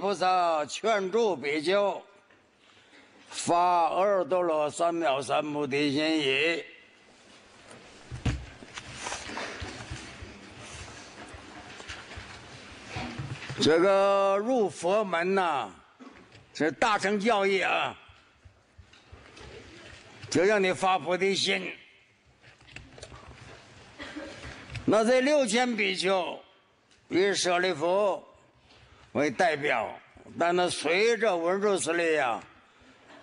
菩萨劝助比丘发二多罗三藐三菩提心意，这个入佛门呐，这大乘教义啊，就让你发菩提心。那这六千比丘与舍利弗。为代表，但那随着文殊师利呀，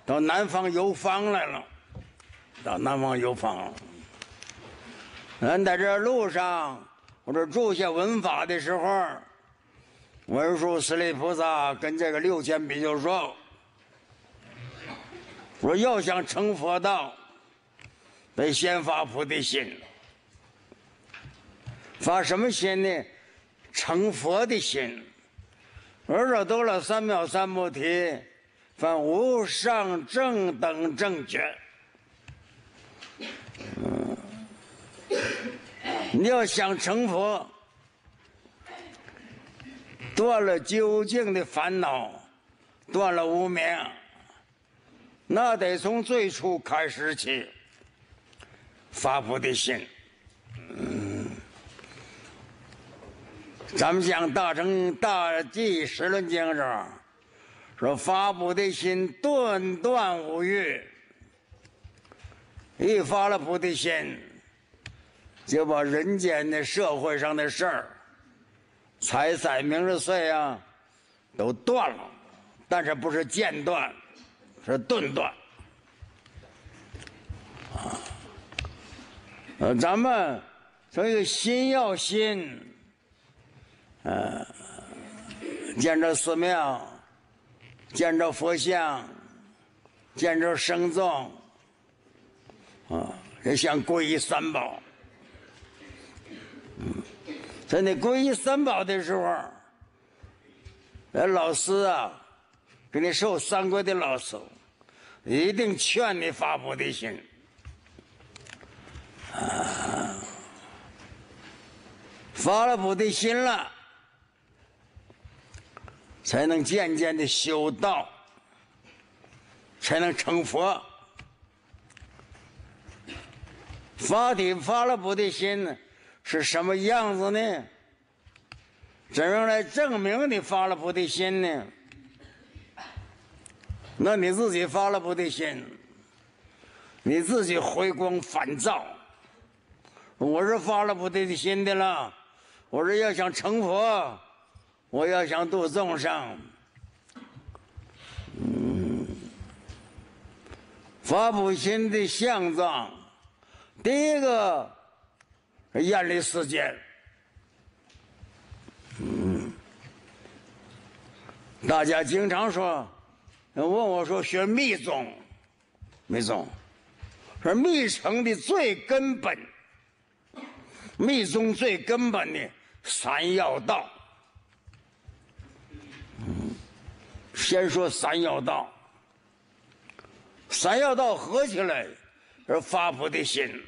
到南方游方来了，到南方游方了。人在这路上或者住下文法的时候，文殊师利菩萨跟这个六千比丘说：“说要想成佛道，得先发菩提心。发什么心呢？成佛的心。”而若得了三藐三菩提，凡无上正等正觉。你要想成佛，断了究竟的烦恼，断了无明，那得从最初开始起，发菩提心。咱们讲大乘大计，十论精神，说发菩提心，断断无欲。一发了菩提心，就把人间的社会上的事儿，财产、名利、岁啊，都断了。但是不是间断，是顿断。呃，咱们所以心要心。呃，见着寺庙，见着佛像，见着圣众，啊，也想皈依三宝。嗯，在你皈依三宝的时候，那老师啊，给你授三皈的老师，一定劝你发菩提心。啊，发了菩提心了。才能渐渐的修道，才能成佛。发底发了菩提心呢，是什么样子呢？怎样来证明你发了菩提心呢？那你自己发了菩提心，你自己回光返照。我是发了菩提的心的了，我是要想成佛。我要想度众生，嗯，法普钦的相状，第一个，眼的世间，嗯，大家经常说，问我说学密宗，密宗，说密城的最根本，密宗最根本的三要道。先说三要道，三要道合起来而发菩提心，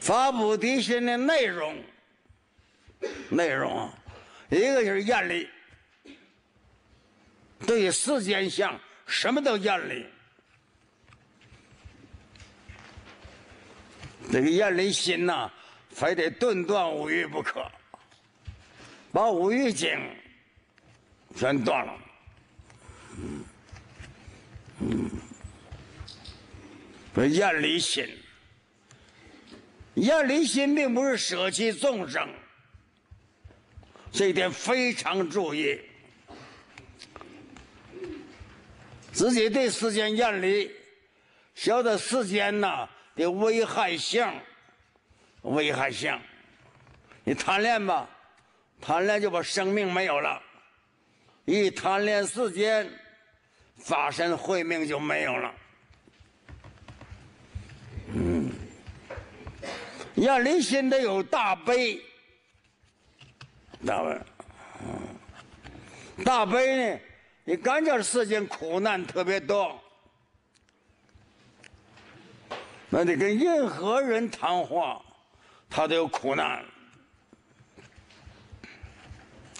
发菩提心的内容，内容一个就是艳丽，对世间相什么都艳丽，这个艳丽心呐，非得顿断五欲不可，把五欲精。全断了。要离心，要离心，并不是舍弃众生，这一点非常注意。自己对世间厌离，晓得世间呐的危害性，危害性。你贪恋吧，贪恋就把生命没有了。一贪恋世间，法身慧命就没有了。嗯，要人心得有大悲，大悲，大悲呢？你感觉世间苦难特别多，那你跟任何人谈话，他都有苦难，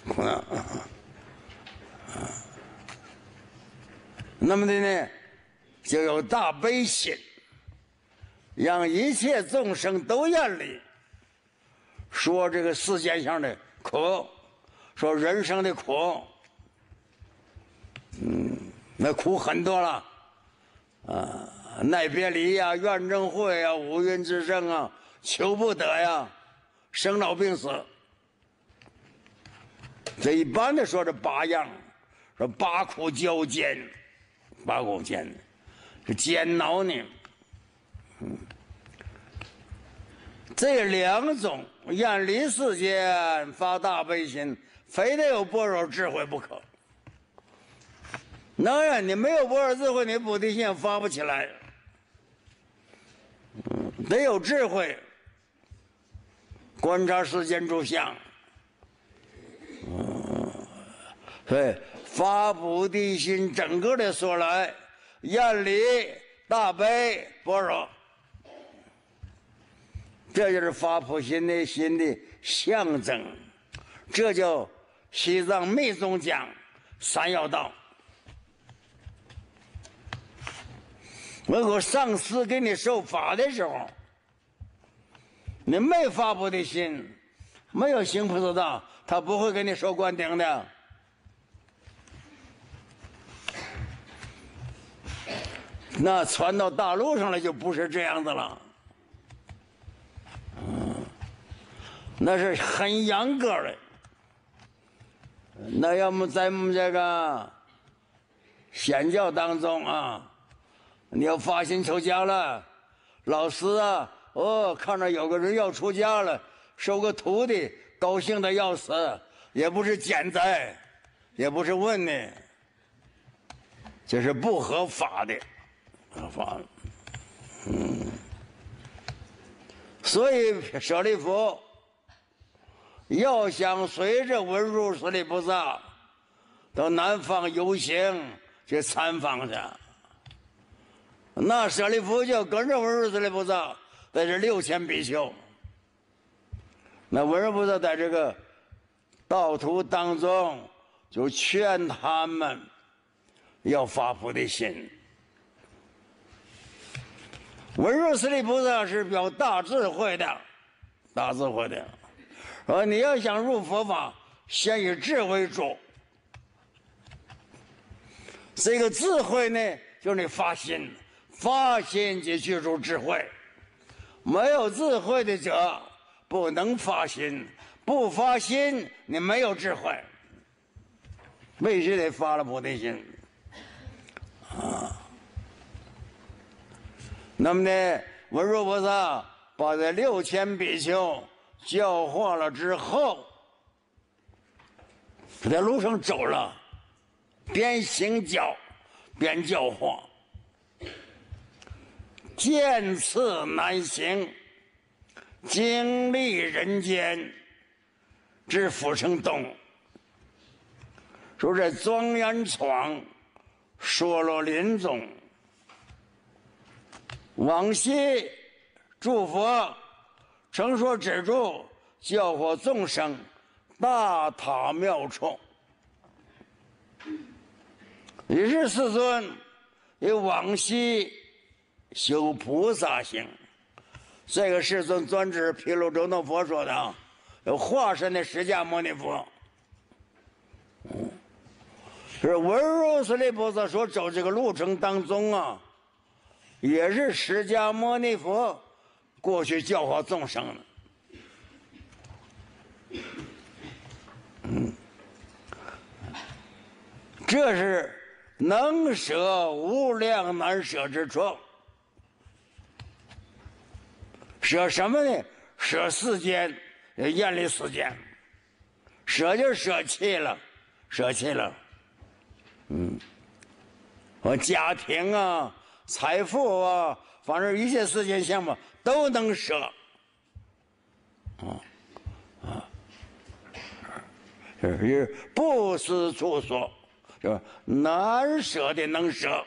苦难。啊，那么的呢，就有大悲心，让一切众生都远离，说这个世间上的苦，说人生的苦，嗯，那苦很多了，啊，耐别离呀，怨憎会呀，五蕴之症啊，求不得呀，生老病死，这一般的说这八样。八苦交煎，八苦煎这煎熬你。嗯，这两种远临世间发大悲心，非得有般若智慧不可。能呀，你没有般若智慧，你菩提心发不起来。得有智慧，观察世间诸相。嗯，所以。发菩提心，整个的说来，愿力、大悲、般若，这就是发菩提心的心的象征。这叫西藏密宗讲三要道。如果上司给你受法的时候，你没发菩提心，没有行菩萨道，他不会给你受灌顶的。那传到大陆上来就不是这样的了，那是很严格的。那要么在我们这个显教当中啊，你要发心出家了，老师啊，哦，看着有个人要出家了，收个徒弟，高兴的要死，也不是减灾，也不是问你，这是不合法的。发了，嗯，所以舍利弗要想随着文殊师利菩萨到南方游行去参访去，那舍利弗就跟着文殊师利菩萨在这六千比丘。那文殊菩萨在这个道途当中，就劝他们要发菩提心。文殊师利菩萨是表大智慧的，大智慧的。呃，你要想入佛法，先以智为主。这个智慧呢，就是你发心，发心就具足智慧。没有智慧的者，不能发心；不发心，你没有智慧。必须得发了菩提心。那么呢，文殊菩萨把这六千比丘教化了之后，在路上走了，边行脚边教化，见次难行，经历人间，至福城东，说这庄严闯，说了林总。往昔，诸佛成说止住，教化众生，大塔妙处。你是世尊，你往昔修菩萨行。这个世尊专指毗卢遮那佛说的，有化身的释迦牟尼佛。是文殊师利菩萨说，走这个路程当中啊。也是释迦牟尼佛过去教化众生的。嗯，这是能舍无量难舍之处，舍什么呢？舍世间，远离世间，舍就舍弃了，舍弃了，嗯，我家庭啊。财富啊，反正一切事情项目都能舍，啊啊，这是不思处所？就难舍的能舍。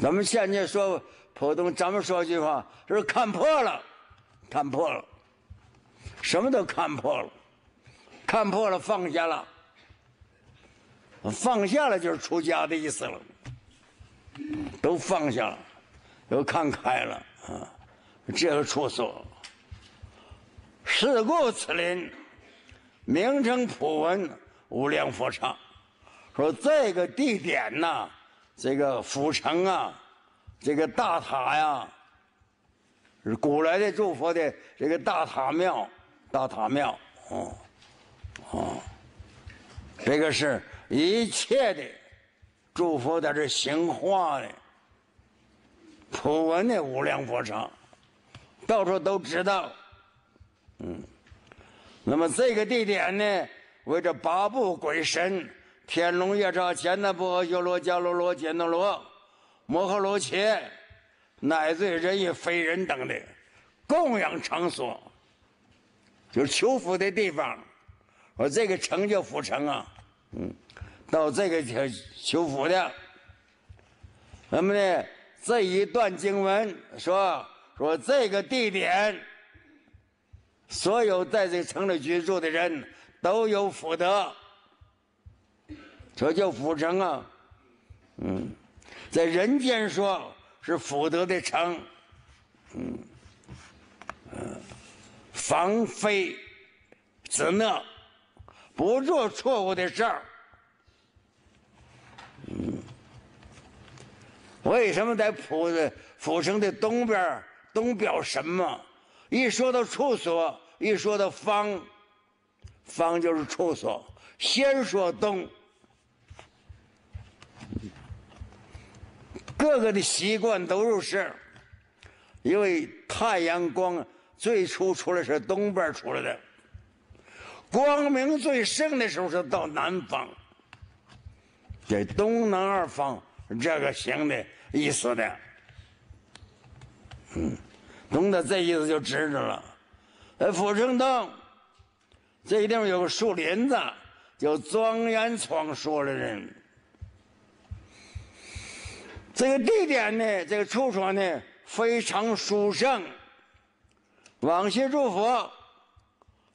咱们现在说普通，咱们说句话，就是看破了，看破了，什么都看破了，看破了放下了，放下了就是出家的意思了。都放下了，都看开了啊！这个出所。事故此林，名称普文，无量佛刹。说这个地点呢，这个府城啊，这个大塔呀，是古来的祝福的这个大塔庙，大塔庙，哦哦，这个是一切的。诸佛在这行化呢，普闻的无量佛刹，到处都知道，嗯。那么这个地点呢，为这八部鬼神、天龙夜叉、乾那波、优罗迦罗罗、乾那罗、摩诃罗伽、乃至人与非人等的供养场所，就是求福的地方。我这个城叫福城啊，嗯。到这个求求福的，那么呢？这一段经文说说这个地点，所有在这城里居住的人都有福德，这叫福城啊。嗯，在人间说是福德的城。嗯嗯，防非止恶，不做错误的事儿。嗯，为什么在浦浦城的东边东表什么？一说到处所，一说到方，方就是处所。先说东，各个的习惯都如是，因为太阳光最初出来是东边出来的，光明最盛的时候是到南方。这东南二方，这个行的意思的，嗯，懂得这意思就知道了。呃，阜成洞这个地方有个树林子，叫庄严窗说的人。这个地点呢，这个处所呢，非常殊胜。往昔诸佛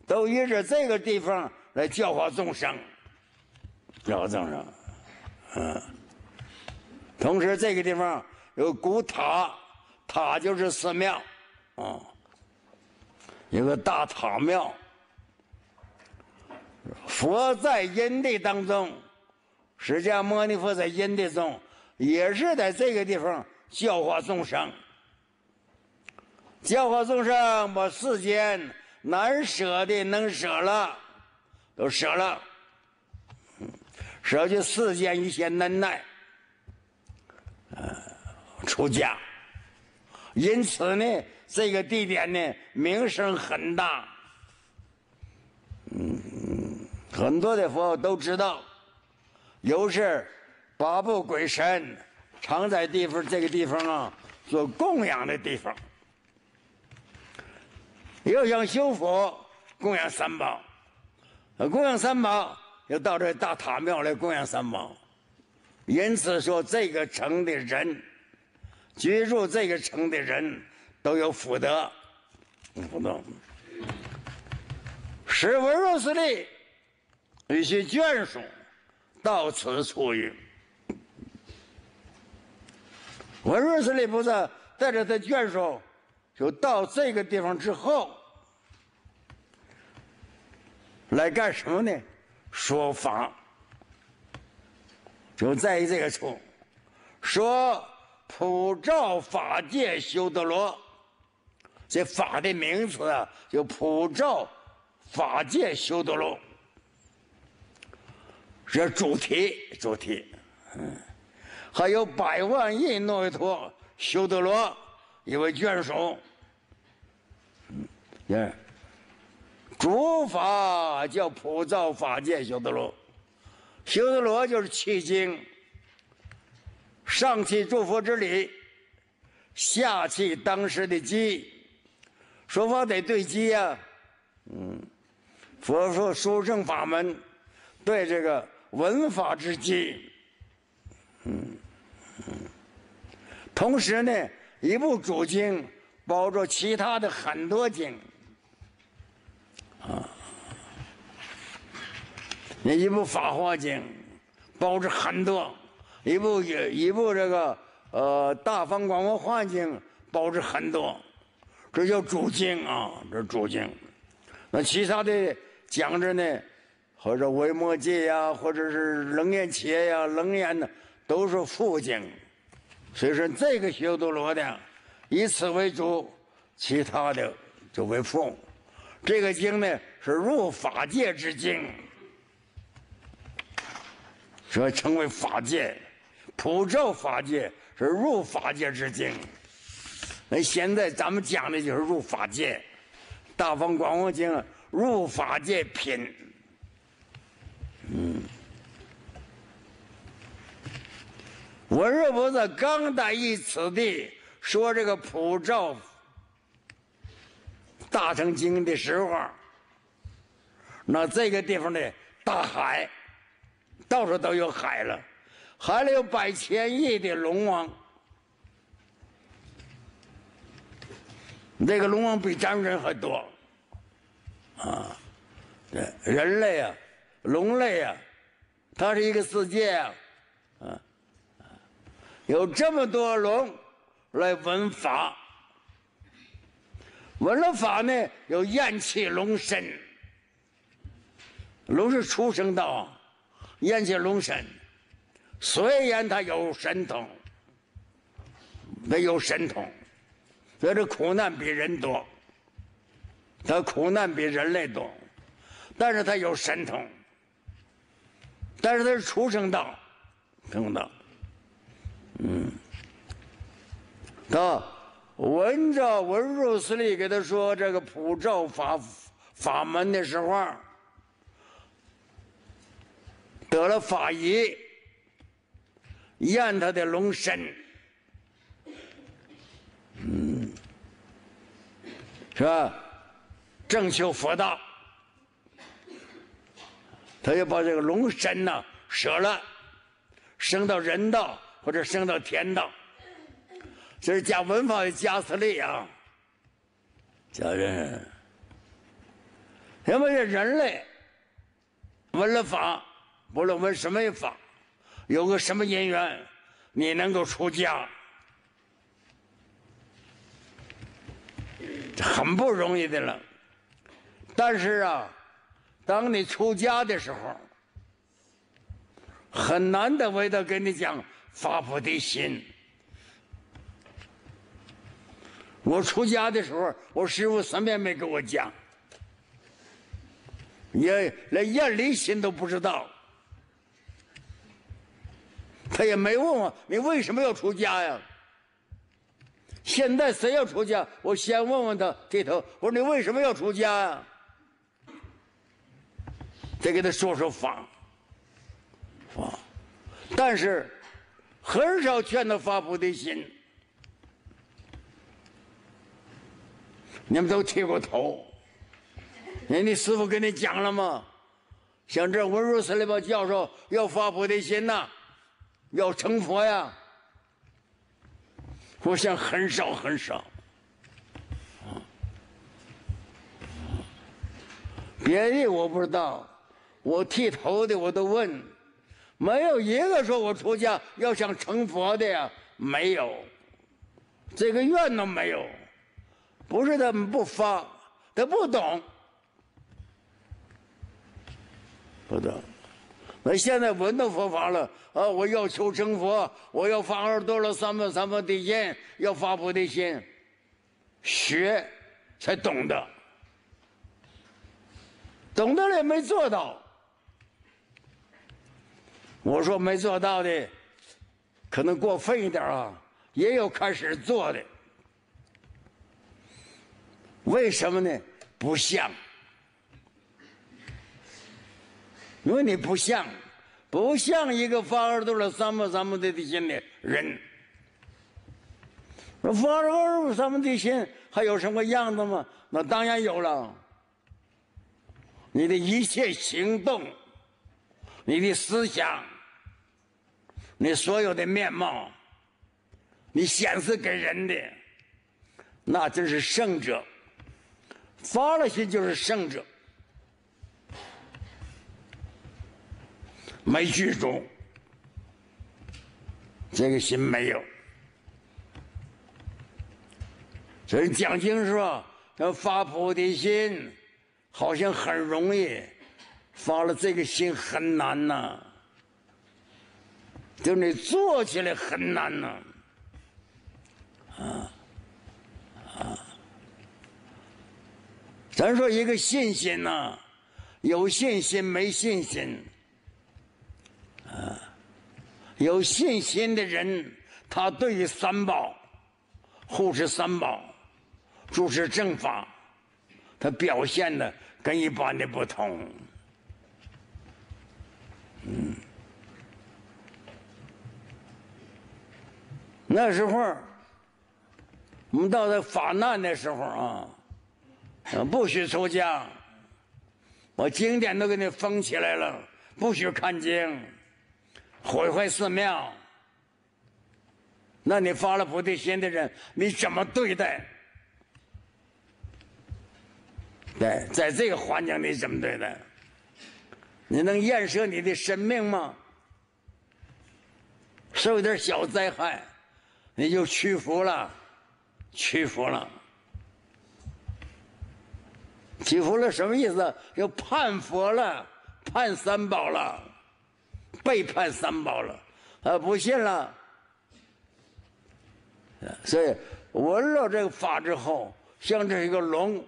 都依着这个地方来教化众生。教化众生。嗯，同时这个地方有古塔，塔就是寺庙，啊，有个大塔庙，佛在因地当中，释迦牟尼佛在因地中也是在这个地方教化众生，教化众生把世间难舍的能舍了，都舍了。舍去世间一些能耐，呃，出家。因此呢，这个地点呢，名声很大。嗯，很多的佛都知道，有是八部鬼神常在地方这个地方啊，做供养的地方。要想修佛，供养三宝，呃，供养三宝。就到这大塔庙来供养三宝，因此说这个城的人，居住这个城的人都有福德。不能。使文若斯利一些眷属到此处也。文若斯里菩萨带着他眷属，就到这个地方之后来干什么呢？说法，就在于这个处，说普照法界修德罗，这法的名词啊，叫普照法界修德罗，这主题主题，嗯，还有百万亿诺维陀修德罗一位眷属，嗯，主法叫普照法界，修德罗，修德罗就是七经，上契诸佛之理，下契当时的机，说法得对机呀，嗯。佛说书正法门，对这个文法之机，嗯嗯。同时呢，一部主经包着其他的很多经。那一部《法华经》包着很多，一部一一部这个呃《大方广佛幻经》包着很多，这叫主经啊，这主经。那其他的讲着呢，或者《维摩诘》呀，或者是《楞严经》呀，《楞严》呢都是副经。所以说，这个学多罗的以此为主，其他的就为副。这个经呢是入法界之经。说成为法界，普照法界，是入法界之境。那现在咱们讲的就是入法界，《大方广观经》入法界品。嗯，我若不是刚一此地，说这个普照大乘经的时候，那这个地方的大海。到处都有海了，海里有百千亿的龙王，那个龙王比咱们人还多，啊，人人类啊，龙类啊，它是一个世界，啊，有这么多龙来闻法，闻了法呢，有厌弃龙身，龙是出生道。啊。燕雀龙神，虽然他有神通，没有神通，他的苦难比人多，他苦难比人类多，但是他有神通，但是他是畜生道，动物道，嗯，他闻着文殊师利给他说这个普照法法门的时候。得了法医，验他的龙身，嗯，是吧？正修佛道，他要把这个龙身呢舍了，升到人道或者升到天道。这是讲文法的加斯力啊。家人，因为这人类闻了法。不论问什么法，有个什么因缘，你能够出家，很不容易的了。但是啊，当你出家的时候，很难的为他跟你讲发菩提心。我出家的时候，我师父什么也没给我讲，也连厌离心都不知道。他也没问我，你为什么要出家呀？现在谁要出家，我先问问他这头。我说你为什么要出家呀？再给他说说法，法。但是，很少劝他发菩提心。你们都剃过头，你你师傅跟你讲了吗？像这文殊师利宝教授要发菩提心呐。要成佛呀！我想很少很少。别的我不知道，我剃头的我都问，没有一个说我出家要想成佛的呀，没有，这个愿都没有，不是他们不发，他不懂。不懂。那现在闻到佛法了啊！我要求成佛，我要发二度了三宝三宝的音，要发菩提心，学才懂得。懂得了也没做到？我说没做到的，可能过分一点啊。也有开始做的，为什么呢？不像。因为你不像，不像一个发二度了三不三不的的心的人。那发二度三不的心还有什么样子吗？那当然有了。你的一切行动，你的思想，你所有的面貌，你显示给人的，那真是圣者。发了心就是圣者。没剧足，这个心没有。所以讲经说发菩提心好像很容易，发了这个心很难呐，就你做起来很难呐。啊啊，咱说一个信心呐，有信心没信心？啊，有信心的人，他对于三宝，护持三宝，主持正法，他表现的跟一般的不同。嗯，那时候，我们到了法难的时候啊，不许出家，我经典都给你封起来了，不许看经。毁坏寺庙，那你发了菩提心的人，你怎么对待？对，在这个环境里怎么对待？你能验射你的生命吗？受点小灾害，你就屈服了，屈服了，屈服了什么意思？要判佛了，判三宝了。背叛三宝了，啊，不信了，所以闻了这个法之后，像这一个龙，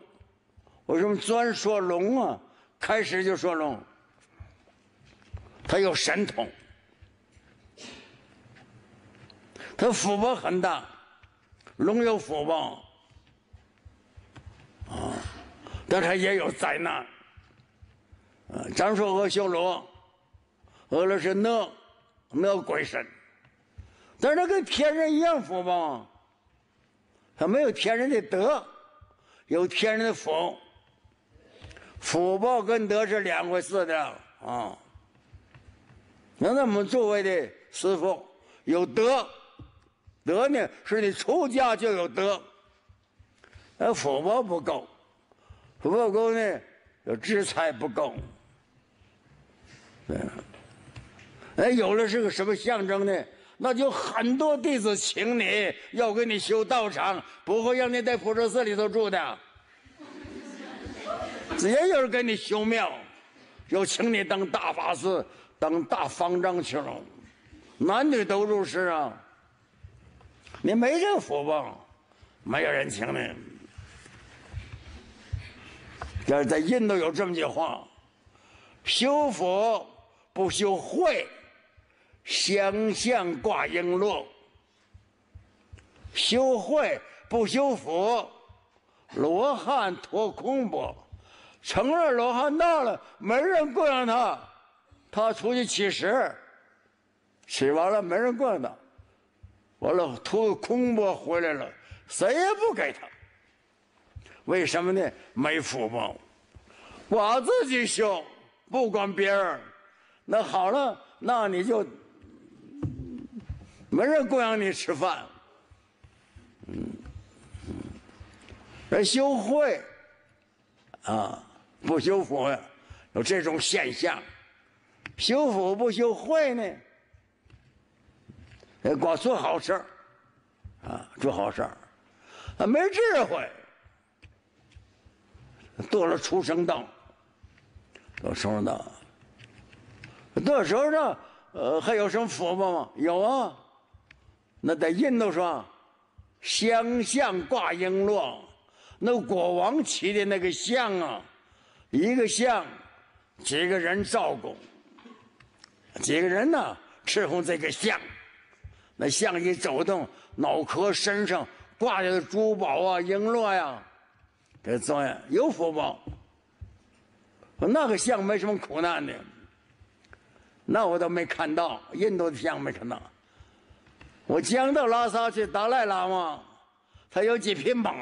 为什么专说龙啊？开始就说龙，他有神通，他福报很大，龙有福报，啊，但他也有灾难，啊，咱硕说修罗。俄罗斯能，能鬼神，但是跟天人一样福报，他没有天人的德，有天人的福，福报跟德是两回事的啊。那我们作为的师傅有德，德呢是你出家就有德，那福报不够，福报够呢有知才不够，嗯。哎，有了是个什么象征呢？那就很多弟子请你要给你修道场，不会让你在普陀寺里头住的，只 要有人给你修庙，要请你当大法师、当大方丈去了，男女都入世啊。你没这福报，没有人请你。是在印度有这么句话：修佛不修慧。相相挂璎珞，修慧不修福，罗汉脱空钵，承认罗汉大了，没人供养他，他出去乞食，乞完了没人供养他，完了脱空钵回来了，谁也不给他，为什么呢？没福报，我自己修，不管别人。那好了，那你就。没人供养你吃饭，嗯，人修慧，啊，不修佛呀，有这种现象。修福不修慧呢？光做好事儿，啊，做好事儿，啊，没智慧，堕了畜生道。畜生道。那时候呢，呃，还有什么佛吗？有啊。那在印度说，香象挂璎珞，那国王骑的那个象啊，一个象，几个人照顾，几个人呢伺候这个象，那象一走动，脑壳身上挂着珠宝啊，璎珞呀，这怎么有福报？那个象没什么苦难的，那我倒没看到，印度的象没看到。我将到拉萨去，达赖喇嘛他有几匹马，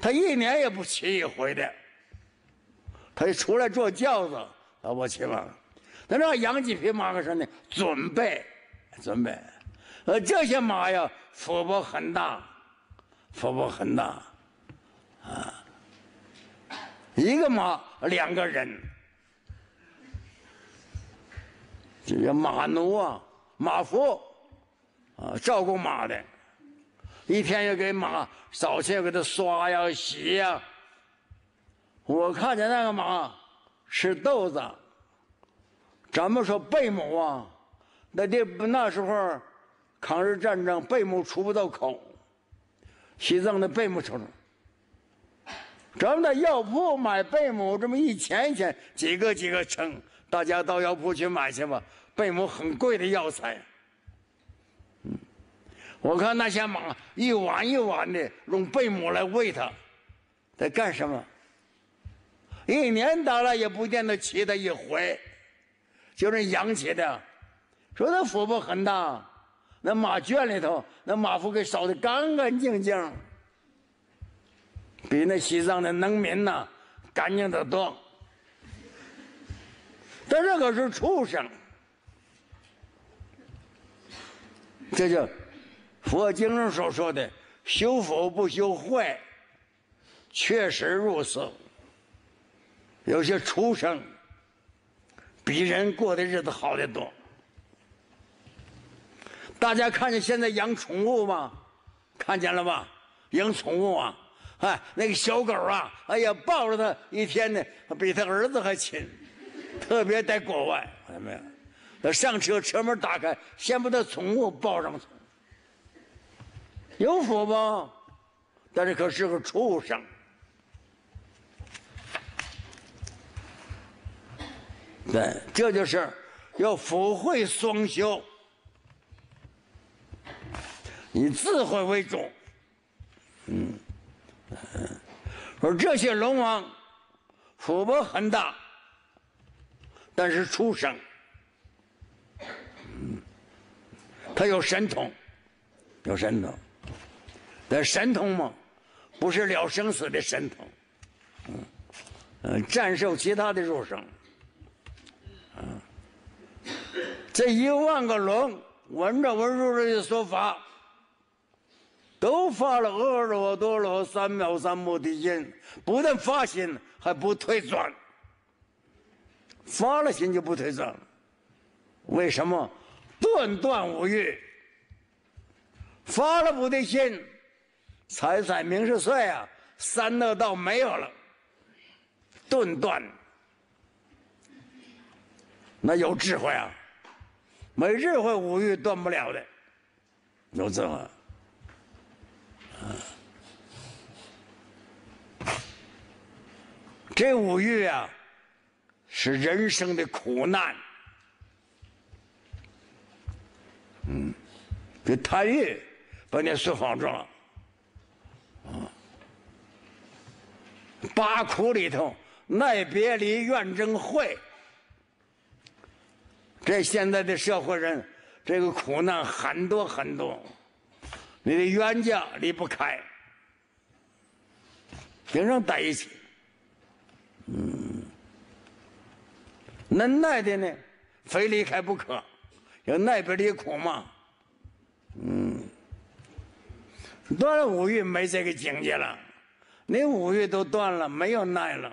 他一年也不骑一回的，他就出来坐轿子，他不骑马，他让养几匹马干什么呢？准备，准备，呃，这些马呀，福报很大，福报很大，啊，一个马两个人，这些马奴啊，马夫。啊，照顾马的，一天要给马早晨要给它刷呀、洗呀。我看见那个马是豆子。咱们说贝母啊，那得那时候抗日战争，贝母出不到口，西藏的贝母成咱们在药铺买贝母，这么一钱一钱，几个几个称，大家到药铺去买去吧。贝母很贵的药材。我看那些马一晚一晚的用贝母来喂它，在干什么？一年到了也不见得骑它一回，就是养起的。说那腹部很大，那马圈里头那马夫给扫的干干净净，比那西藏的农民呐干净的多。但这可是畜生，这叫。佛经上所说的“修否不修坏”，确实如此。有些畜生比人过的日子好得多。大家看见现在养宠物吗？看见了吧？养宠物啊！哎，那个小狗啊，哎呀，抱着它一天呢，比他儿子还亲。特别在国外，看见没有？上车，车门打开，先把他宠物抱上去。有福吧，但是可是个畜生。对，这就是要福慧双修，以智慧为主。嗯，而这些龙王，福报很大，但是畜生。他有神通，有神通。的神通嘛，不是了生死的神通。嗯，呃，战胜其他的众生。嗯，这一万个龙闻着闻着来的说法，都发了阿罗多罗三藐三菩提心，不但发心，还不退转。发了心就不退转，为什么？断断无欲，发了菩提心。财、产名、是、帅啊，三乐道没有了，顿断，那有智慧啊，没智慧五欲断不了的。有智慧。这五欲啊，是人生的苦难。嗯，这贪欲把那四方撞。八苦里头，耐别离怨憎会。这现在的社会人，这个苦难很多很多。你的冤家离不开，经常在一起？嗯。能耐的呢，非离开不可，要耐别离苦嘛。嗯。到了五欲，没这个境界了。那五月都断了，没有奈了。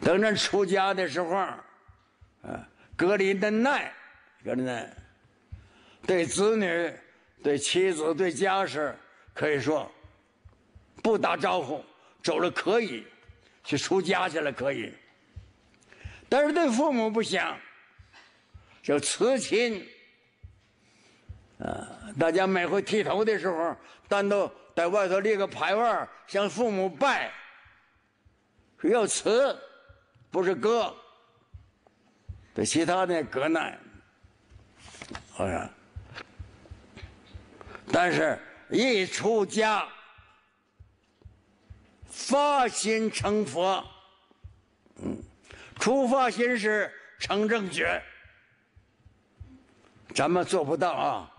等咱出家的时候，啊，隔离的耐，格林的，对子女、对妻子、对家事，可以说不打招呼走了可以，去出家去了可以，但是对父母不行，就辞亲。啊，大家每回剃头的时候，单都在外头立个牌位儿，向父母拜，要慈，不是哥。对其他的隔难，好但是一出家，发心成佛，嗯，出发心是成正觉，咱们做不到啊。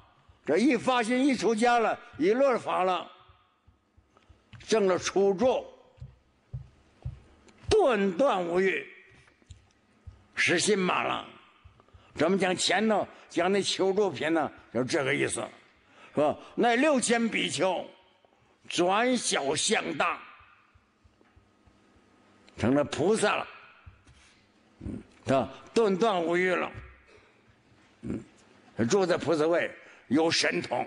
一发心，一出家了，一落法了，正了初住，断断无欲，实心满了。咱们讲前头讲那求助篇呢，就这个意思，是吧？那六千比丘转小向大，成了菩萨了，嗯，顿断断无欲了，嗯，住在菩萨位。有神通，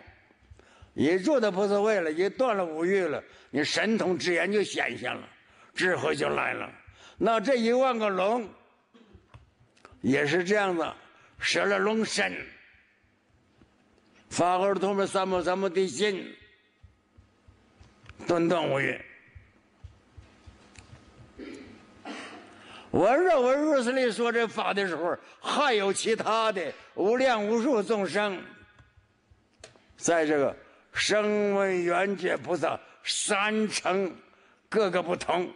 你入的菩萨位了，你断了五欲了，你神通之然就显现了，智慧就来了。那这一万个龙，也是这样的，舍了龙身，法了通们三摩三摩的心，断断五欲。我认为如里说这法的时候，还有其他的无量无数众生。在这个声闻缘觉菩萨三层，各个不同，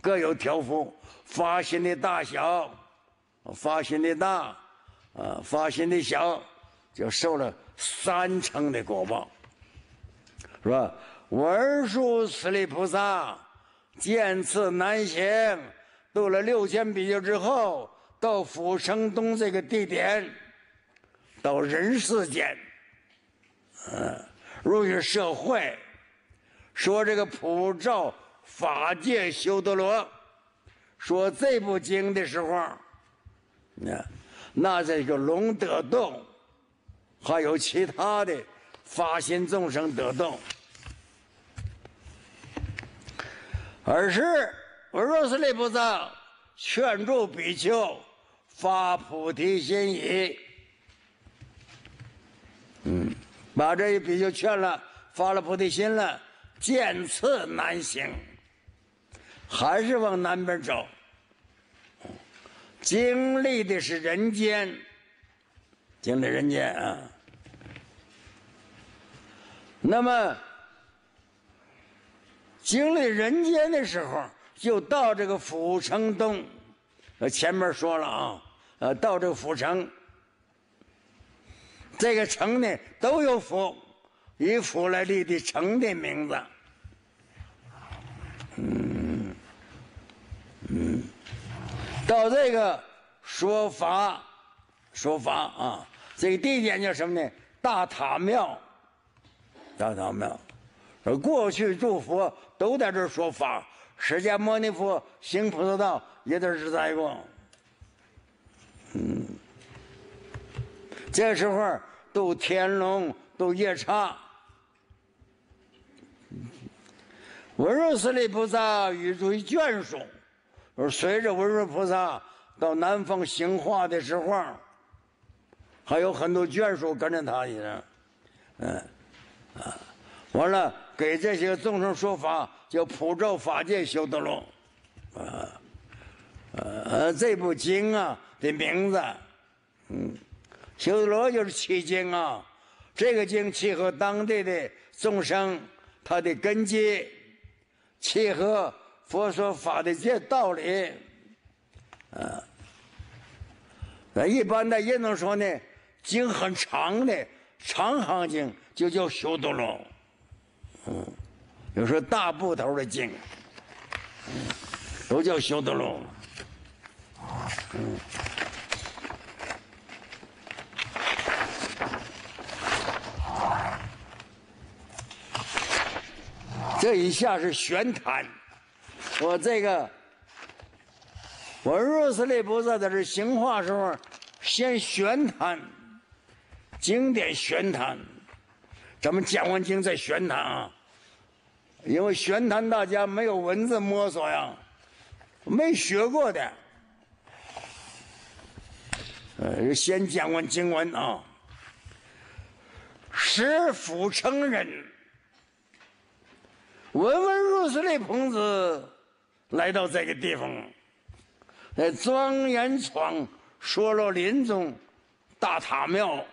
各有条幅，发心的大小，发心的大，啊，发心的小，就受了三层的果报，是吧？文殊慈利菩萨见此难行，度了六千比丘之后，到府城东这个地点，到人世间。嗯，入于社会，说这个普照法界修德罗，说这部经的时候，那，那这个龙得动，还有其他的发心众生得动，而是我若是那菩萨劝助比丘发菩提心已。把这一笔就劝了，发了菩提心了，见次难行，还是往南边走，经历的是人间，经历人间啊。那么经历人间的时候，就到这个阜城东，呃，前面说了啊，呃，到这个阜城。这个城呢都有佛，以佛来立的城的名字。嗯，嗯，到这个说法说法啊，这个地点叫什么呢？大塔庙，大塔庙，过去祝福都在这说法，释迦牟尼佛、行菩萨道也在这在待过。这时候斗天龙斗夜叉，文殊师利菩萨与诸眷属，呃，随着文殊菩萨到南方行化的时候还有很多眷属跟着他一样，嗯啊，完了给这些众生说法，叫普照法界修德龙，啊呃这部经啊的名字，嗯。修罗就是七经啊，这个经契合当地的众生他的根基，契合佛说法的这道理，啊，那一般的印度说呢，经很长的长行经就叫修多罗，嗯，有时候大部头的经，都叫修多罗，嗯。这一下是玄谈，我这个我若是的菩萨在这行话时候，先玄谈，经典玄谈，咱们讲完经再玄谈啊，因为玄谈大家没有文字摸索呀，没学过的，呃，先讲完经文啊，师父承认。文文如斯的孔子来到这个地方，在庄严床说了林中、大塔庙，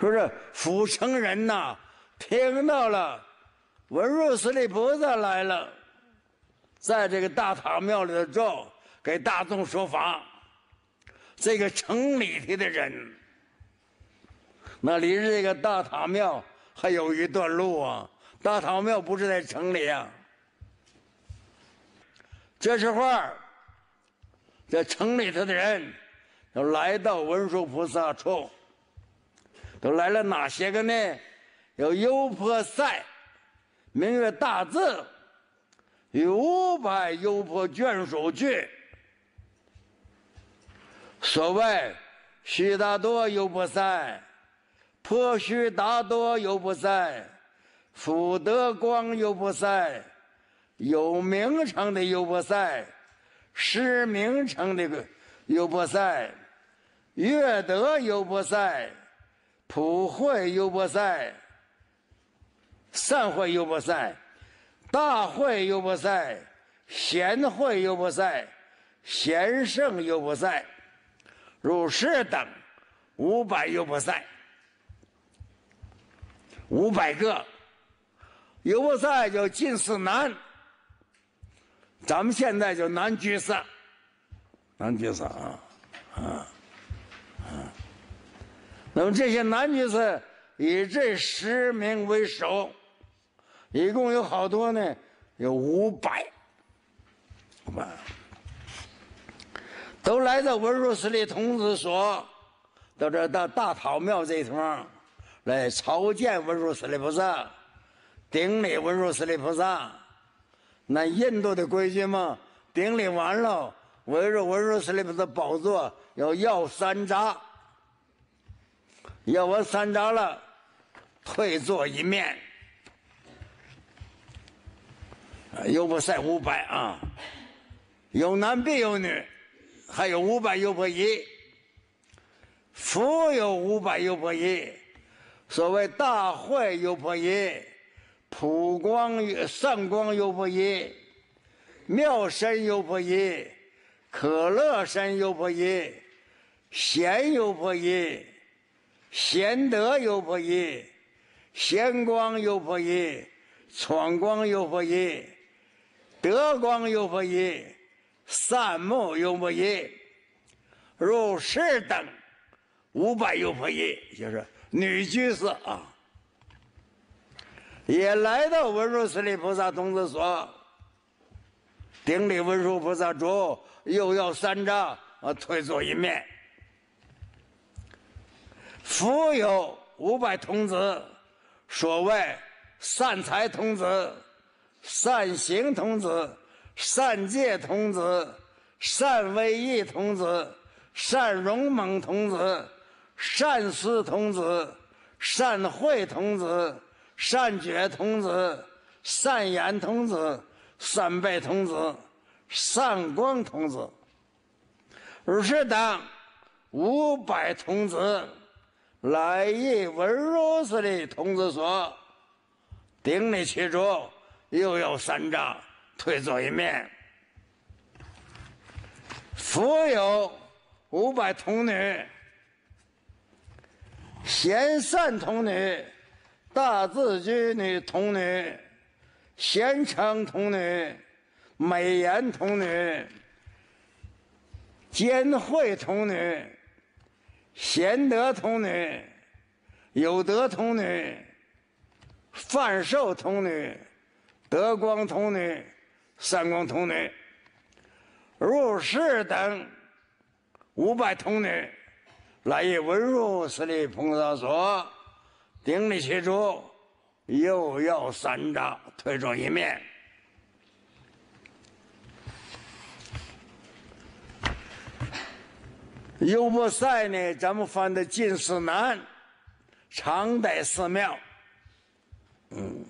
说是府城人呐，听到了文如斯的菩萨来了，在这个大塔庙里头住，给大众说法。这个城里头的人，那离这个大塔庙。还有一段路啊！大唐庙不是在城里啊。这时候，在城里头的人，都来到文殊菩萨处。都来了哪些个呢？有优婆塞，名曰大字，与五百优婆眷属去。所谓须多优婆塞。破虚达多优不塞，福德光又不塞，有名称的优不塞，失名称的个优波塞，乐德优不塞，普惠优不塞，善会优不塞，大会优不塞，贤会优不塞，贤圣优不塞，如是等五百优不塞。五百个，犹在就进士南。咱们现在就南居色，南居色啊，啊啊。那么这些男居色以这十名为首，一共有好多呢，有五百，五百，都来到文殊寺里童子所，到这到大草庙这头。来朝见文殊师利菩萨，顶礼文殊师利菩萨。那印度的规矩嘛，顶礼完了，围着文殊师利菩萨宝座要要三扎，要完三扎了，退坐一面。优婆塞五百啊，有男必有女，还有五百优婆夷，佛有五百优婆夷。所谓大坏优婆夷，普光善光优婆夷，妙身优婆夷，可乐身优婆夷，贤优婆夷，贤德优婆夷，贤光优婆夷，闯光优婆夷，德光优婆夷，善目优婆夷，入世等五百优婆夷，就是。女居士啊，也来到文殊师利菩萨童子所，顶礼文殊菩萨主，又要三丈，我退坐一面。复有五百童子，所谓善财童子、善行童子、善戒童子、善威仪童子、善勇猛童子。善思童子、善慧童子、善觉童子、善言童子、善背童子、善光童子，如是等五百童子来一文如是的童子说：“顶礼其住，又有三丈，退坐一面。佛有五百童女。”贤善童女、大字君女、童女、贤诚童女、美颜童女、兼惠童女、贤德童女、有德童女、范寿童女、德光童女、三光童女、入室等五百童女。来一温柔似的菩萨说：“顶你七柱，又要三丈，推中一面。”优婆塞呢，咱们翻的进士男，常在寺庙，嗯，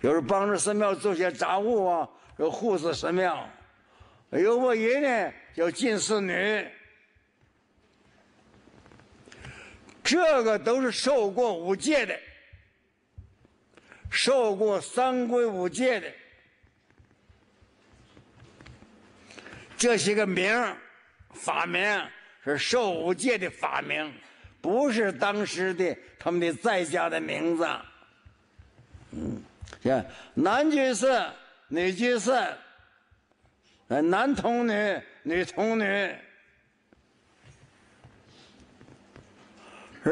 有时帮助寺庙做些杂物啊，有护寺寺庙。优婆爷呢，叫进士女。这个都是受过五戒的，受过三皈五戒的，这些个名法名是受五戒的法名，不是当时的他们的在家的名字。嗯，像男居士、女居士，男童女、女童女。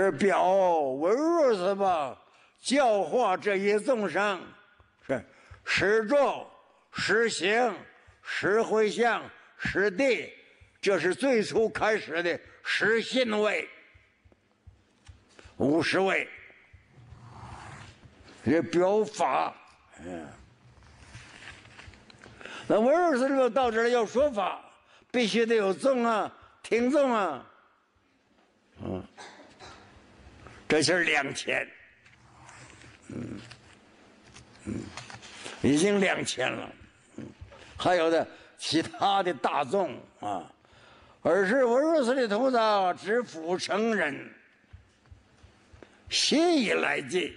是表文殊什么教化这一众生，是实众、实行、实会相、实地，这是最初开始的实信位、五十位，也表法，嗯。那文殊这个到这儿要说法，必须得有众啊，听众啊，嗯。这是两千，嗯嗯，已经两千了，嗯，还有的其他的大众啊，而是我如此的土道，只夫、成人，心已来尽，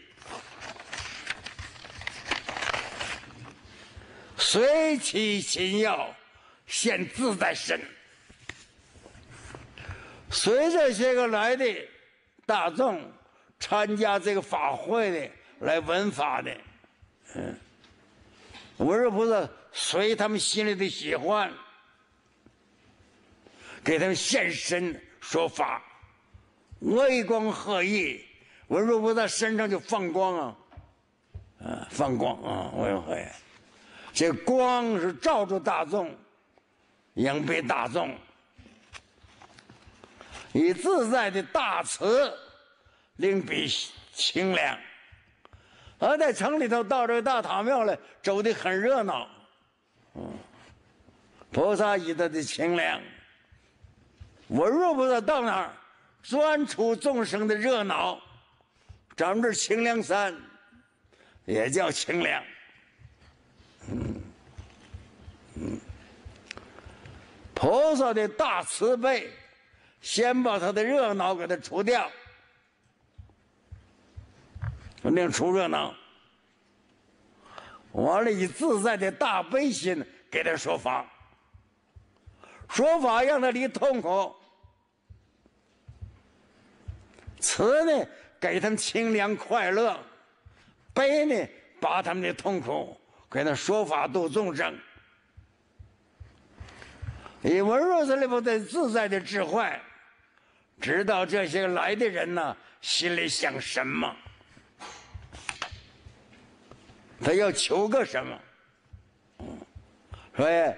随其心要，现自在身，随这些个来的大众。参加这个法会的来闻法的，嗯，文若菩萨随他们心里的喜欢，给他们现身说法，微光合意，文若菩萨身上就放光啊，啊放光啊，微光合这光是照着大众，迎被大众，以自在的大慈。令比清凉，而在城里头到这个大塔庙来，走的很热闹。嗯，菩萨以他的清凉，我若不道到哪儿，专出众生的热闹。咱们这清凉山，也叫清凉。嗯嗯，菩萨的大慈悲，先把他的热闹给他除掉。肯定出热闹。完了，以自在的大悲心给他说法，说法让他离痛苦；慈呢，给他们清凉快乐；悲呢，把他们的痛苦给他说法度众生。以文入子里不得自在的智慧，知道这些来的人呢，心里想什么。他要求个什么？所以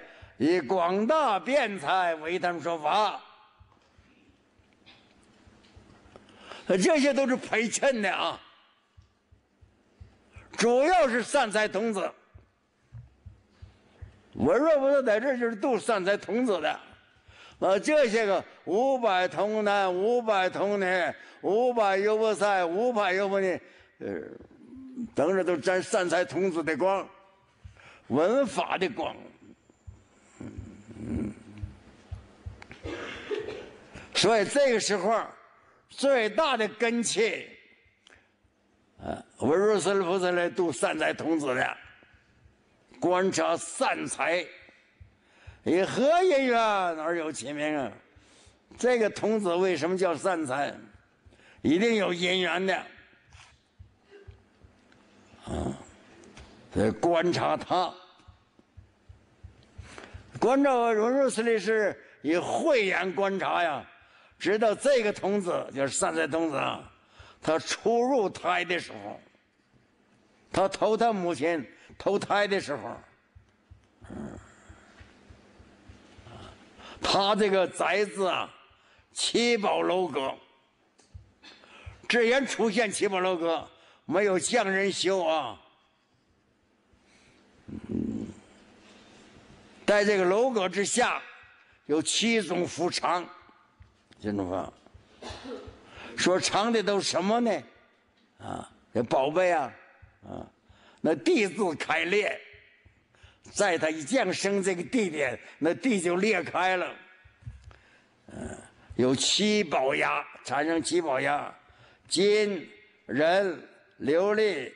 以广大辩才为他们说法，这些都是陪衬的啊，主要是善财童子。我若不是在这就是度善财童子的。那这些个五百童男、五百童女、五百优婆塞、五百优婆尼，呃。等着都沾善财童子的光，文法的光。所以这个时候最大的根器啊，文殊师来如是来度善财童子的。观察善财，以何因缘而有其名啊？这个童子为什么叫善财？一定有因缘的。嗯，在观察他，观察荣若寺律师以慧眼观察呀，知道这个童子就是善财童子啊，他初入胎的时候，他投他母亲投胎的时候，嗯，他这个宅子啊，七宝楼阁，只言出现七宝楼阁。没有匠人修啊，在这个楼阁之下有七种福长，听懂吧？说昌的都什么呢？啊，那宝贝啊，啊，那地字开裂，在他一降生这个地点，那地就裂开了，嗯，有七宝压产生七宝压，金人。琉璃、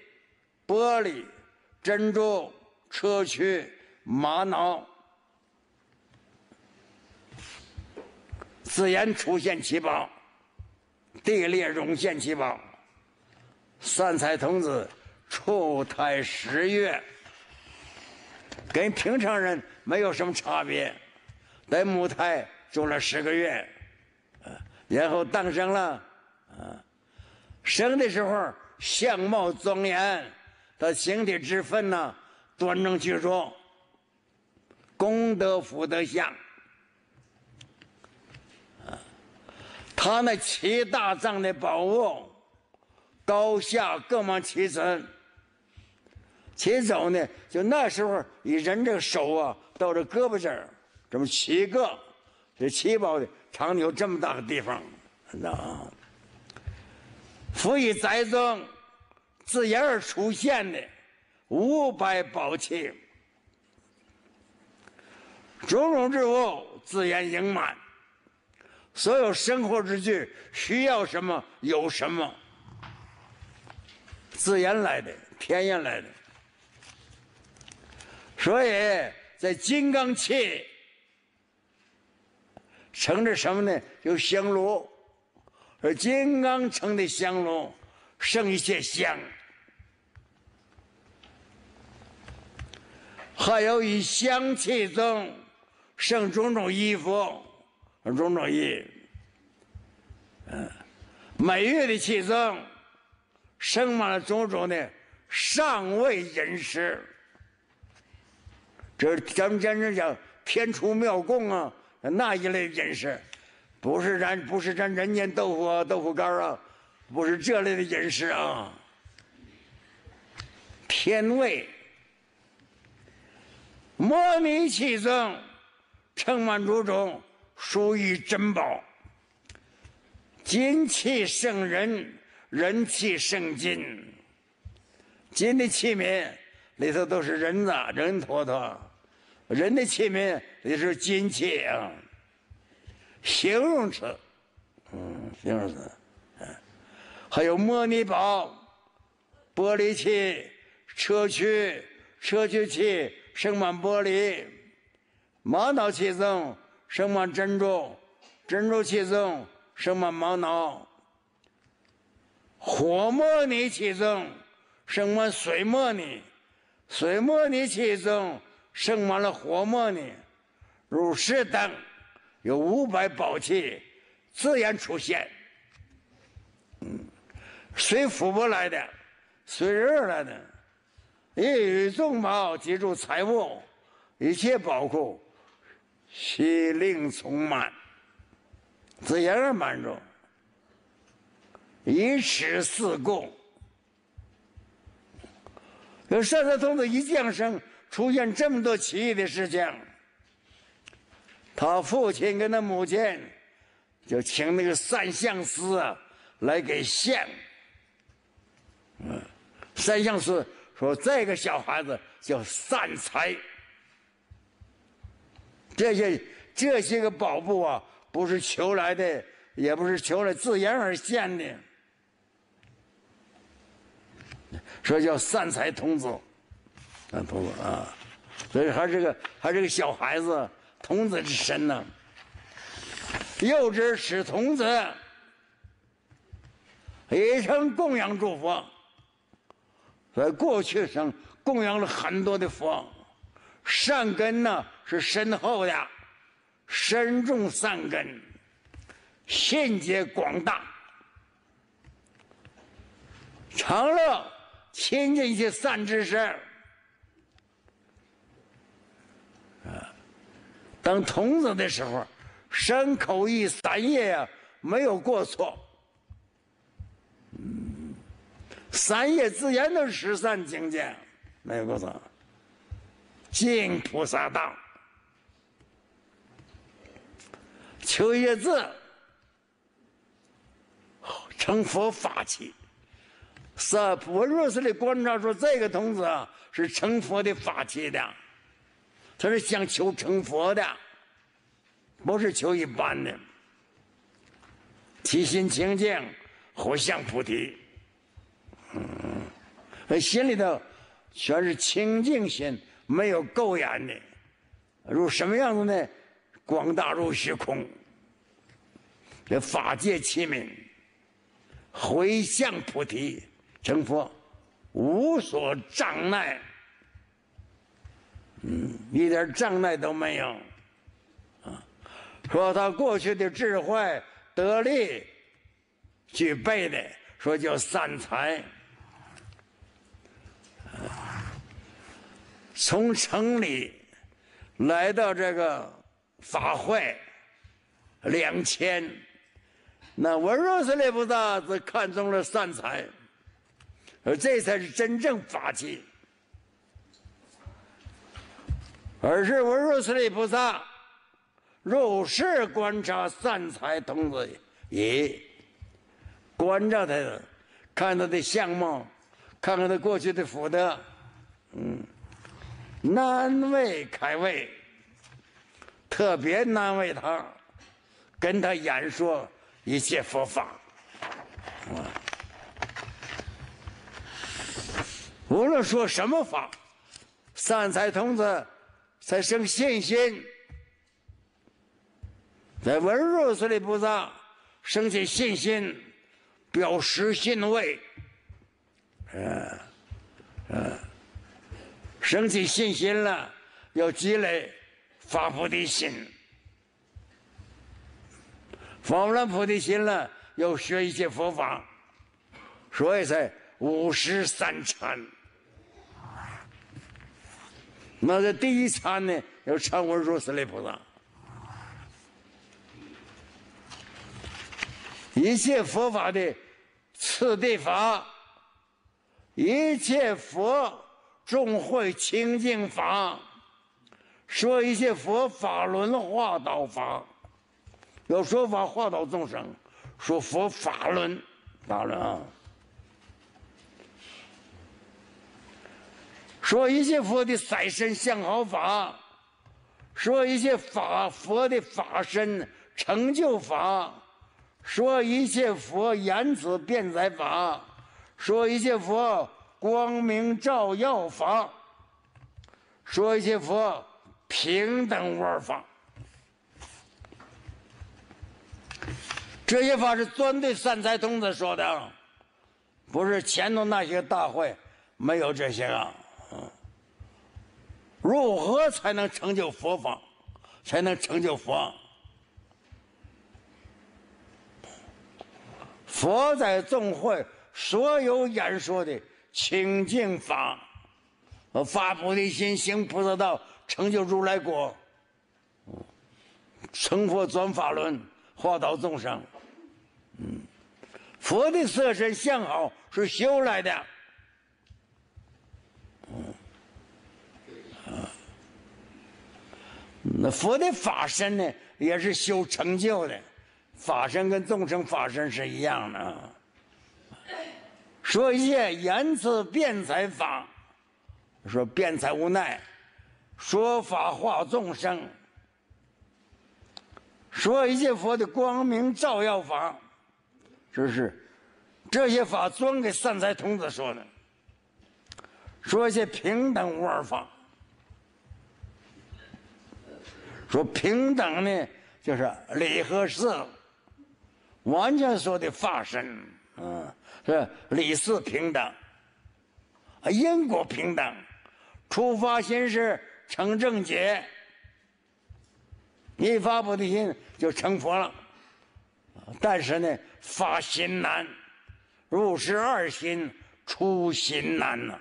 玻璃、珍珠、砗磲、玛瑙，自然出现奇宝；地裂熔现奇宝。三彩童子出胎十月，跟平常人没有什么差别，在母胎住了十个月，然后诞生了，啊，生的时候。相貌庄严，他形体之分呢，端正具足，功德福德相，他那七大藏的宝物，高下各满其层，七走呢，就那时候以人这个手啊，到这胳膊这儿，这么七个，这七宝的藏有这么大个地方，那，福以财宗，自然而出现的五百宝器，种种之物自然盈满，所有生活之具需要什么有什么，自然来的，天然来的。所以在金刚器盛着什么呢？有香炉，而金刚盛的香炉。生一些香，还有以香气增生种种衣服，种种衣，嗯，每月的气增生满了种种的上未饮食，这咱们简直讲天厨妙供啊，那一类饮食，不是咱不是咱人间豆腐啊，豆腐干啊。不是这类的隐士啊！天位，摩尼气增，盛满祖中，属于珍宝。金气圣人，人气生金。金的器皿里头都是人子，人坨坨；人的器皿里是金器啊。形容词。嗯，形容词。还有摩尼宝、玻璃器、车磲、车磲器、盛满玻璃、玛瑙器中盛满珍珠、珍珠器中盛满玛瑙、火莫尼器中盛满水莫尼、水莫尼器中盛满了火莫尼，乳是等，有五百宝器自然出现。随福伯来的，随人来的，一语众宝集助财物，一切宝库悉令充满，怎而满足？一尺四供，有善财童子一降生，出现这么多奇异的事情，他父亲跟他母亲就请那个善相师来给相。嗯，三相寺说这个小孩子叫善财，这些这些个宝物啊，不是求来的，也不是求来，自然而现的，说叫善财童子，童子啊，所以还是个还是个小孩子童子之身呢。又稚使童子，以诚供养祝福。在过去生供养了很多的佛，善根呢是深厚的，深重善根，信解广大，常乐亲近一些善知识，啊，当童子的时候，身口意三业呀，没有过错。三业自然能十三境界，没有错。净菩萨道，求一字成佛法器。色不若似的观察，说这个童子是成佛的法器的，他是想求成佛的，不是求一般的。提心清净，活像菩提。嗯，心里头全是清净心，没有垢眼的。如什么样子呢？广大如虚空。这法界清明，回向菩提成佛，无所障碍，嗯，一点障碍都没有。啊，说他过去的智慧、得力具备的，说叫三财。从城里来到这个法会，两千，那文殊菩萨只看中了善财，而这才是真正法器，而是文殊菩萨入世观察善财童子，以观察他，看他的相貌，看看他过去的福德，嗯。难为开胃，特别难为他，跟他演说一切佛法。无论说什么法，三才童子才生信心，在文殊寺里菩萨生起信心，表示信畏。嗯，嗯。升起信心了，要积累法菩提心，法了菩提心了，要学一些佛法，所以才五十三参。那这第一餐呢，要忏悔如来菩萨，一切佛法的次第法，一切佛。众会清净法，说一些佛法轮化道法，有说法化道众生，说佛法轮，大轮，啊，说一切佛的色身相好法，说一切法佛的法身成就法，说一切佛言辞辩才法，说一切佛。光明照耀法，说一些佛平等玩法。这些法是专对善财童子说的，不是前头那些大会没有这些啊。嗯，如何才能成就佛法？才能成就佛？佛在众会所有演说的。清净法，发菩提心，行菩萨道，成就如来果，成佛转法轮，化道众生。嗯，佛的色身相好是修来的。嗯，啊，那佛的法身呢，也是修成就的。法身跟众生法身是一样的。说一些言辞辩才法，说辩才无奈，说法化众生，说一些佛的光明照耀法，这是这些法专给善财童子说的。说一些平等无二法，说平等呢，就是理和事，完全说的法身，嗯。是理事平等，啊，因果平等，出发心是成正解，一发菩提心就成佛了。但是呢，发心难，入十二心出心难啊。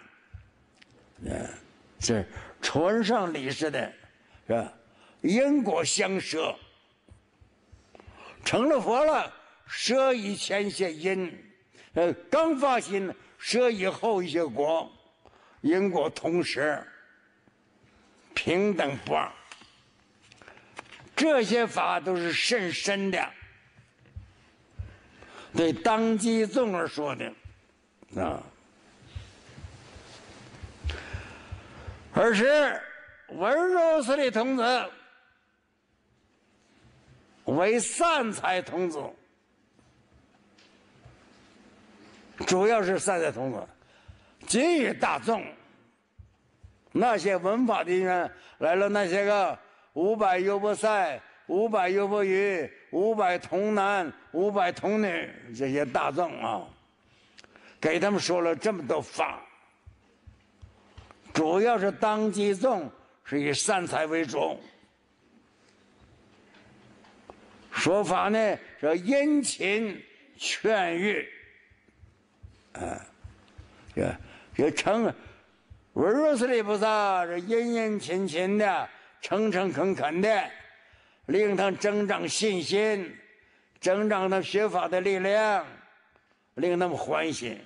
嗯，是纯上理事的，是吧？因果相舍，成了佛了，舍以前些因。呃，刚发心舍以后一些国，因果同时平等不二。这些法都是甚深的，对当机纵而说的啊。而是文若斯的童子为善财童子。主要是善财童子，今日大众那些文法的人来了，那些个五百优婆塞、五百优婆鱼、五百童男、五百童女这些大众啊，给他们说了这么多法。主要是当机众是以善财为主，说法呢要殷勤劝喻。啊，这这诚我殊是利菩萨是殷殷勤勤的、诚诚恳恳的，令他增长信心，增长他学法的力量，令他们欢喜。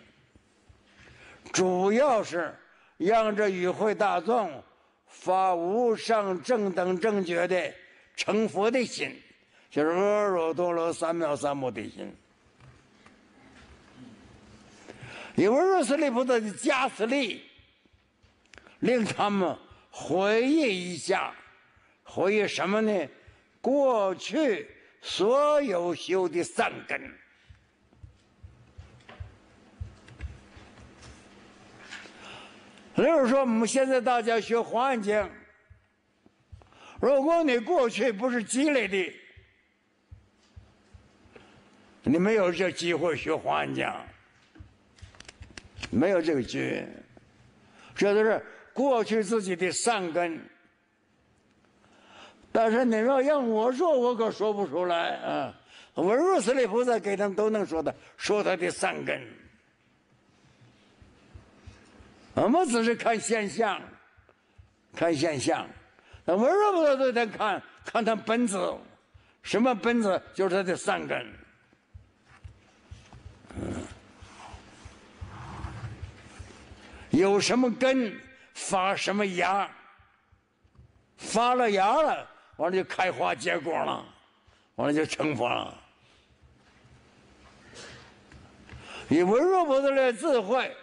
主要是让这与会大众发无上正等正觉的成佛的心，就是阿耨多罗三藐三菩提心。因为二世力不得加实力，令他们回忆一下，回忆什么呢？过去所有修的善根。例如说，我们现在大家学《黄帝经》，如果你过去不是积累的，你没有这机会学《黄帝经》。没有这个觉，这都是过去自己的善根。但是你说要让我说，我可说不出来啊！我如来菩萨给他们都能说的，说他的善根。我们只是看现象，看现象。那为菩萨都在看看他本子，什么本子？就是他的善根。有什么根，发什么芽，发了芽了，完了就开花结果了，完了就成佛了。以文弱菩萨的智慧，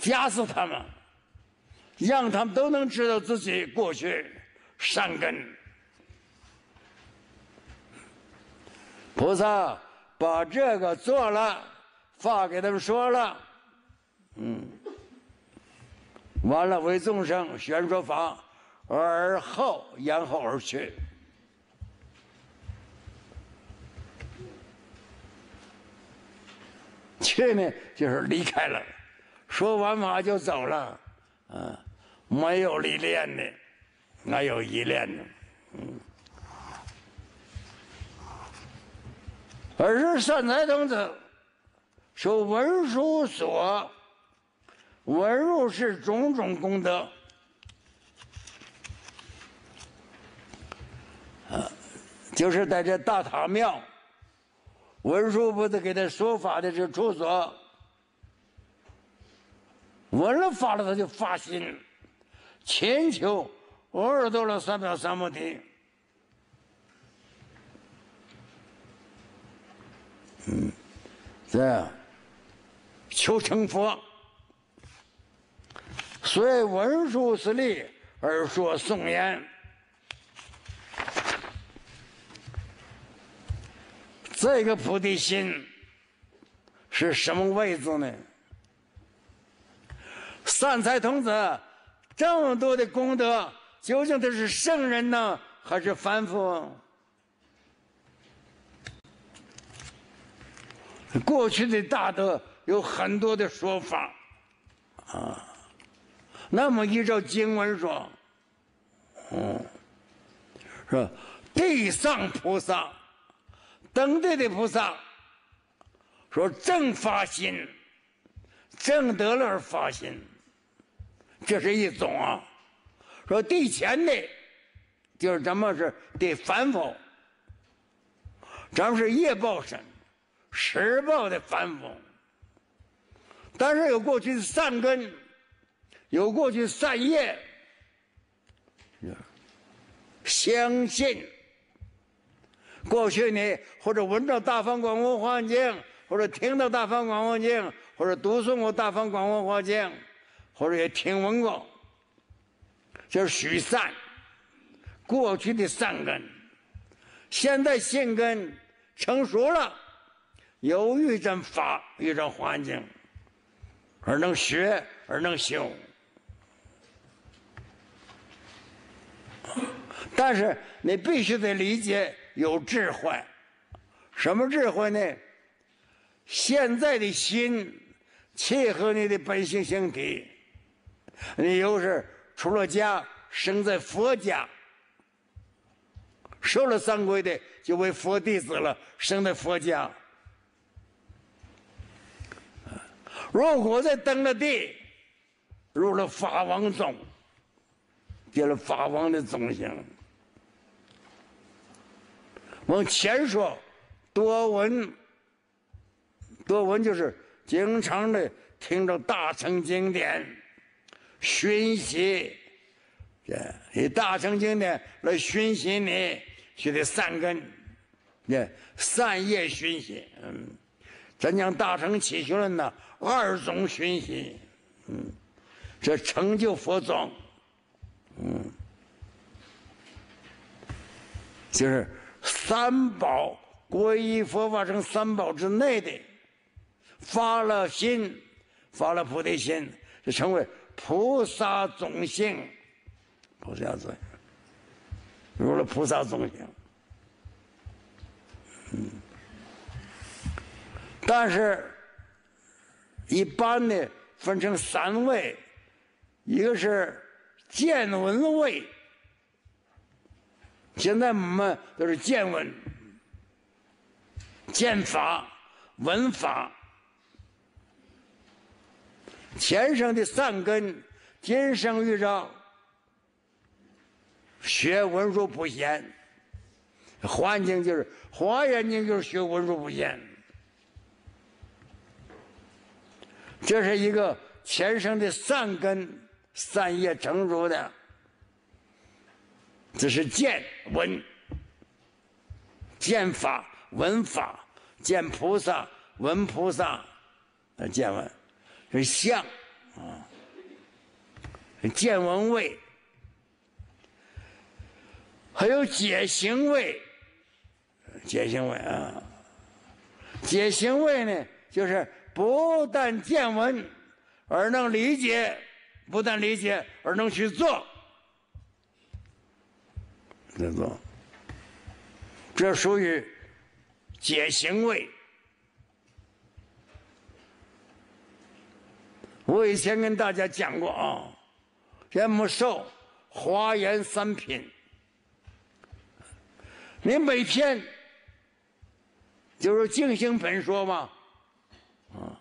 加死他们，让他们都能知道自己过去善根。菩萨把这个做了，发给他们说了。嗯，完了为众生宣说法，而后然后而去，去呢就是离开了，说完法就走了，啊，没有历练的，哪有依恋的？嗯，而是善财童子受文殊所。文殊是种种功德，就是在这大塔庙，文殊菩萨给他说法的这处所。文了法了，他就发心，求偶尔多罗三藐三菩提，嗯，这样，求成佛。随文殊师利而说颂焉。这个菩提心是什么位置呢？善财童子这么多的功德，究竟他是圣人呢，还是凡夫？过去的大德有很多的说法，啊。那么依照经文说，嗯，说地上菩萨、登地的菩萨，说正发心，正得了发心，这是一种啊。说地前的，就是咱们是得凡夫，咱们是业报身、十报的凡夫，但是有过去的善根。有过去善业，相信过去你或者闻到大广光光境，或者听到大广光光境，或者读诵过大广光光境，或者也听闻过，就是许善。过去的善根，现在信根成熟了，由于这法、遇这环境，而能学，而能修。但是你必须得理解有智慧，什么智慧呢？现在的心契合你的本性心体，你又是出了家，生在佛家，受了三规的就为佛弟子了，生在佛家。如果再登了地，入了法王宗。见了法王的宗行。往前说，多闻，多闻就是经常的听着大乘经典，熏习，这以大乘经典来熏习你，学的善根，这善业熏习，嗯，咱讲大乘起修了呢，二种熏习，嗯，这成就佛种。嗯，就是三宝皈依佛法成三宝之内的，发了心，发了菩提心，就成为菩萨种性，菩萨种，入了菩萨种性。嗯，但是一般呢，分成三位，一个是。见闻位。现在我们都是见闻、见法、闻法。前生的善根，今生遇着学文殊普贤，环境就是华严经》，就是学文殊普贤，这是一个前生的善根。三业成熟的，这是见闻，见法闻法，见菩萨闻菩萨，呃，见闻，是相啊，见闻味，还有解行为，解行为啊，解行为呢，就是不但见闻，而能理解。不但理解，而能去做。这个，这属于解行为。我以前跟大家讲过啊，《天目寿华严三品》，你每天就是静心本说嘛，啊，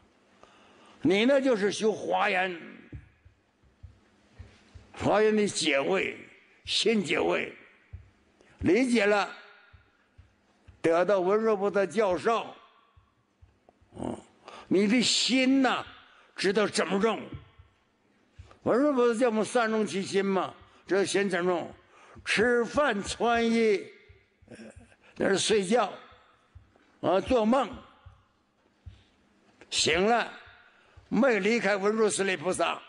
你那就是修华严。专业的解悟，心解悟，理解了，得到文殊菩萨教授，你的心呐，知道怎么用？文殊菩萨叫我们三重其心嘛，这心怎么用？吃饭、穿衣，那是睡觉，啊，做梦，醒了，没离开文殊师利菩萨。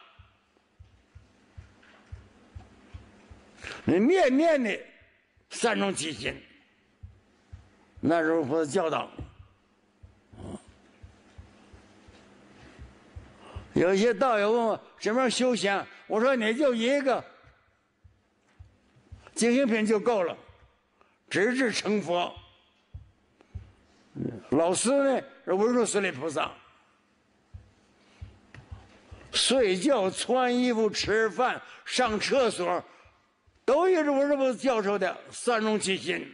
你面面的三种齐心，那时候佛教导，有些道友问我什么样修行？我说你就一个，静心品就够了，直至成佛。老师呢是文殊师利菩萨，睡觉、穿衣服、吃饭、上厕所。都是文殊菩萨教授的三种起心，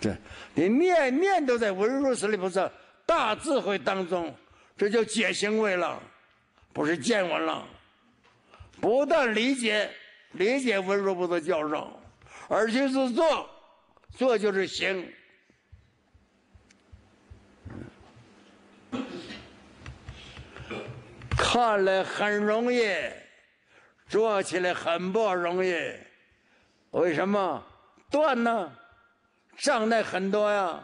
对你面面都在文殊师利菩萨大智慧当中，这叫解行为了，不是见闻了。不但理解理解文殊菩萨教授，而且是做做就是行。看来很容易。做起来很不容易，为什么？断呢？账那很多呀。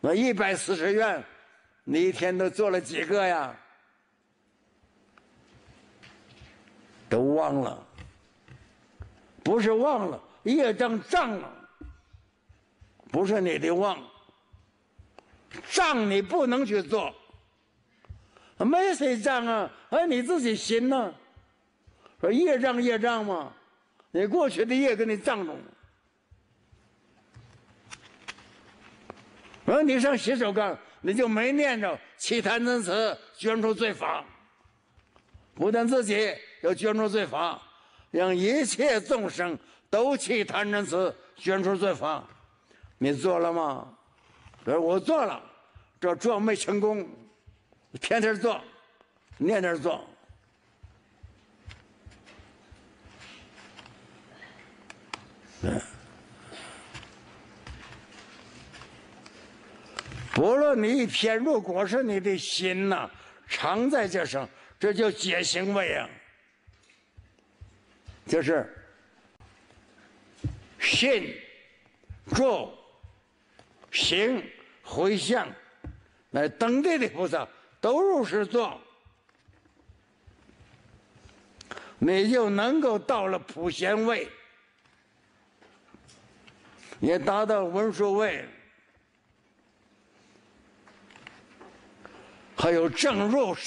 我一百四十元，你一天都做了几个呀？都忘了，不是忘了，业障障了，不是你的忘，账你不能去做。没谁障啊！哎，你自己行啊。说业障业障嘛，你过去的业给你障住了。我说你上洗手间，你就没念着起贪嗔痴，捐出罪罚，不但自己要捐出罪罚，让一切众生都弃贪嗔痴，捐出罪罚，你做了吗？说我做了，这做没成功。天天做，念天做。不论你一天，如果是你的心呐，常在这上，这就戒行为。就是信、住、行、回向，来登地的菩萨。都入世做，你就能够到了普贤位，也达到文殊位，还有正入就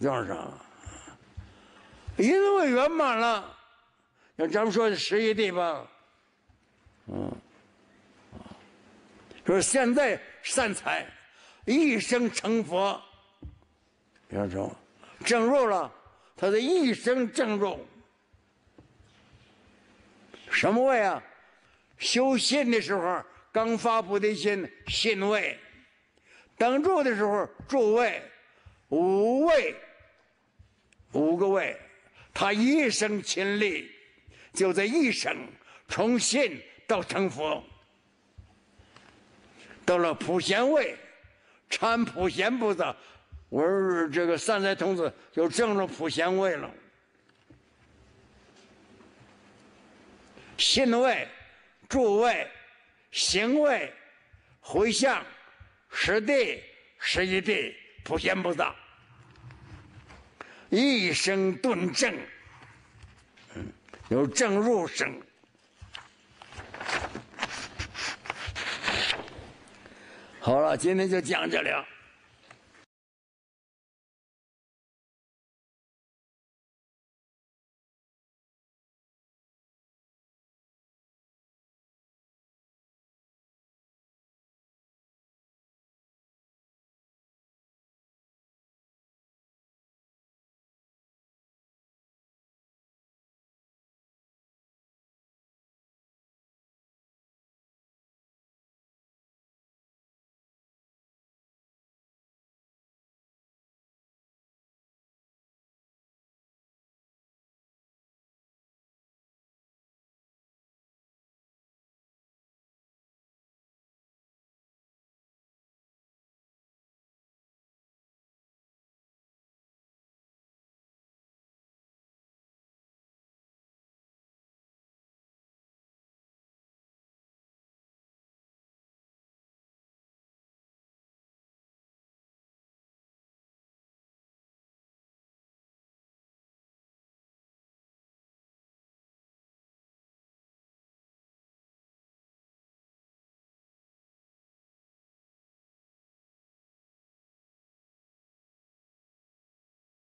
正圣，因为圆满了。像咱们说的十一地方，嗯，是现在善财。一生成佛，正入正入了，他的一生正入什么位啊？修信的时候，刚发菩提心，信位；等住的时候，住位；五位，五个位。他一生亲历就在一生，从信到成佛，到了普贤位。参普贤菩萨，我说这个善财童子就证了普贤位了。信位、住位、行位、回向、十地、十一地，普贤菩萨一生顿证，嗯，有证入生。好了，今天就讲这里。